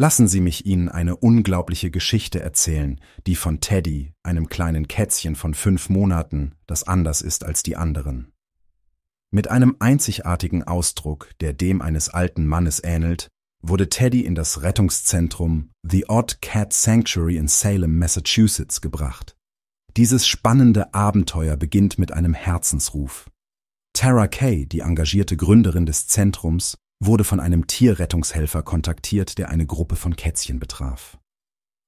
Lassen Sie mich Ihnen eine unglaubliche Geschichte erzählen, die von Teddy, einem kleinen Kätzchen von fünf Monaten, das anders ist als die anderen. Mit einem einzigartigen Ausdruck, der dem eines alten Mannes ähnelt, wurde Teddy in das Rettungszentrum The Odd Cat Sanctuary in Salem, Massachusetts gebracht. Dieses spannende Abenteuer beginnt mit einem Herzensruf. Tara Kay, die engagierte Gründerin des Zentrums, wurde von einem Tierrettungshelfer kontaktiert, der eine Gruppe von Kätzchen betraf.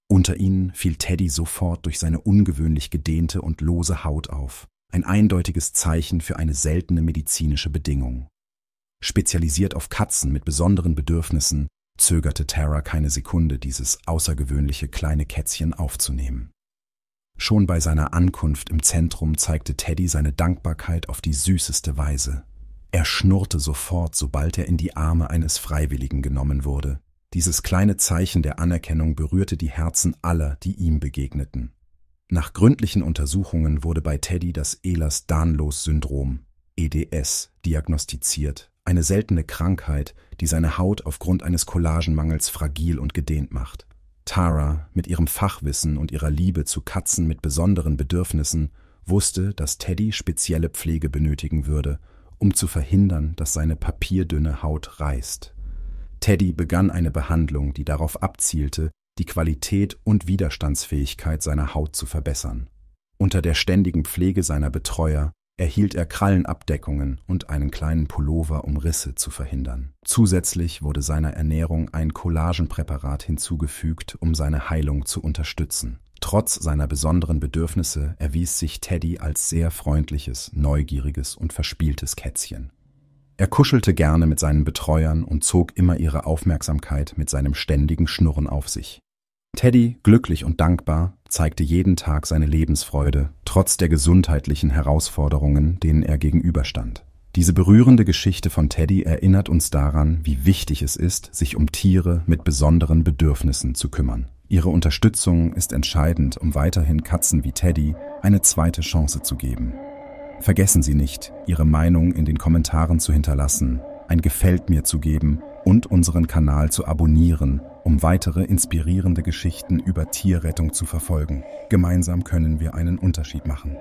Unter ihnen fiel Teddy sofort durch seine ungewöhnlich gedehnte und lose Haut auf, ein eindeutiges Zeichen für eine seltene medizinische Bedingung. Spezialisiert auf Katzen mit besonderen Bedürfnissen, zögerte Tara keine Sekunde, dieses außergewöhnliche kleine Kätzchen aufzunehmen. Schon bei seiner Ankunft im Zentrum zeigte Teddy seine Dankbarkeit auf die süßeste Weise. Er schnurrte sofort, sobald er in die Arme eines Freiwilligen genommen wurde. Dieses kleine Zeichen der Anerkennung berührte die Herzen aller, die ihm begegneten. Nach gründlichen Untersuchungen wurde bei Teddy das Ehlers-Danlos-Syndrom, EDS, diagnostiziert, eine seltene Krankheit, die seine Haut aufgrund eines Collagenmangels fragil und gedehnt macht. Tara, mit ihrem Fachwissen und ihrer Liebe zu Katzen mit besonderen Bedürfnissen, wusste, dass Teddy spezielle Pflege benötigen würde um zu verhindern, dass seine papierdünne Haut reißt. Teddy begann eine Behandlung, die darauf abzielte, die Qualität und Widerstandsfähigkeit seiner Haut zu verbessern. Unter der ständigen Pflege seiner Betreuer erhielt er Krallenabdeckungen und einen kleinen Pullover, um Risse zu verhindern. Zusätzlich wurde seiner Ernährung ein Collagenpräparat hinzugefügt, um seine Heilung zu unterstützen. Trotz seiner besonderen Bedürfnisse erwies sich Teddy als sehr freundliches, neugieriges und verspieltes Kätzchen. Er kuschelte gerne mit seinen Betreuern und zog immer ihre Aufmerksamkeit mit seinem ständigen Schnurren auf sich. Teddy, glücklich und dankbar, zeigte jeden Tag seine Lebensfreude, trotz der gesundheitlichen Herausforderungen, denen er gegenüberstand. Diese berührende Geschichte von Teddy erinnert uns daran, wie wichtig es ist, sich um Tiere mit besonderen Bedürfnissen zu kümmern. Ihre Unterstützung ist entscheidend, um weiterhin Katzen wie Teddy eine zweite Chance zu geben. Vergessen Sie nicht, Ihre Meinung in den Kommentaren zu hinterlassen, ein Gefällt mir zu geben und unseren Kanal zu abonnieren, um weitere inspirierende Geschichten über Tierrettung zu verfolgen. Gemeinsam können wir einen Unterschied machen.